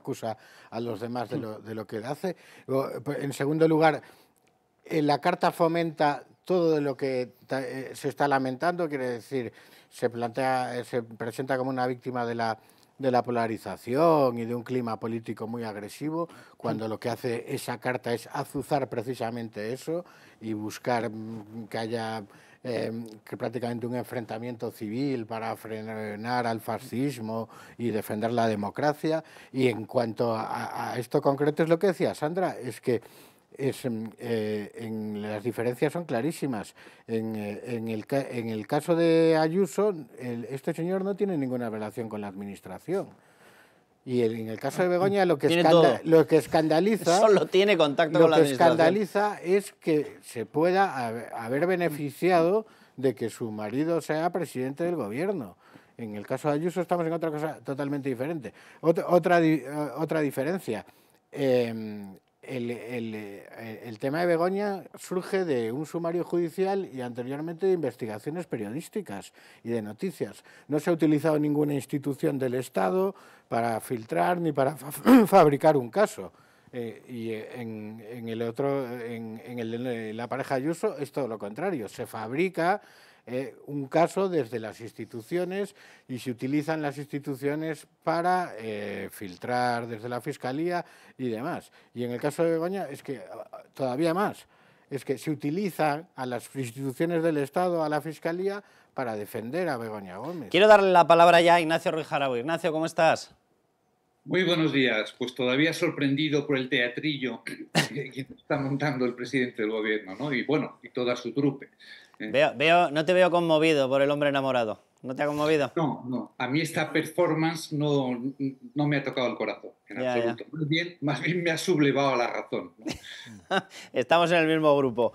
acusa a los demás de mm. lo, que hace. Pues, en segundo lugar, la carta fomenta todo lo que eh, se está lamentando, quiere decir, eh, se, presenta como una víctima de la, de la polarización y de un clima político muy agresivo, cuando mm. lo que hace esa carta es azuzar precisamente eso y buscar mm, que haya Em, que prácticamente un enfrentamiento civil para frenar al fascismo y defender la democracia. Y en cuanto a, esto concreto es lo que decía Sandra, es que es, em, eh, en, las diferencias son clarísimas. En, eh, en, el, en el, caso de Ayuso, este señor no tiene ninguna relación con la administración. Y en el caso de ah, Begoña lo que, lo que escandaliza... Solo tiene contacto que escandaliza es que se pueda haber beneficiado de que su marido sea presidente del gobierno. En el caso de Ayuso estamos en otra cosa totalmente diferente. Otra, otra, eh, otra diferencia. Em, el, el, eh, el, tema de Begoña surge de un sumario judicial y anteriormente de investigaciones periodísticas y de noticias. No se ha utilizado ninguna institución del Estado para filtrar ni para fabricar un caso. Eh, y eh, en, en, el otro, en, en, el, en la pareja Ayuso es todo lo contrario. Se fabrica eh, un caso desde las instituciones y se utilizan las instituciones para eh, filtrar desde la Fiscalía y demás. Y en el caso de Begoña es que ah, todavía más, es que se utilizan a las instituciones del Estado, a la Fiscalía, para defender a Begoña Gómez. Quiero darle la palabra ya a Ignacio Ruiz Ignacio, ¿cómo estás? Muy buenos días. Pues todavía sorprendido por el teatrillo que está montando el presidente del gobierno, ¿no? Y bueno, y toda su trupe. ¿eh? Veo, veo, no te veo conmovido por el hombre enamorado. ¿No te ha conmovido? No, no. A mí esta performance no, no me ha tocado el corazón, en absoluto. Más, bien, me ha sublevado la razón. Estamos en el mismo grupo.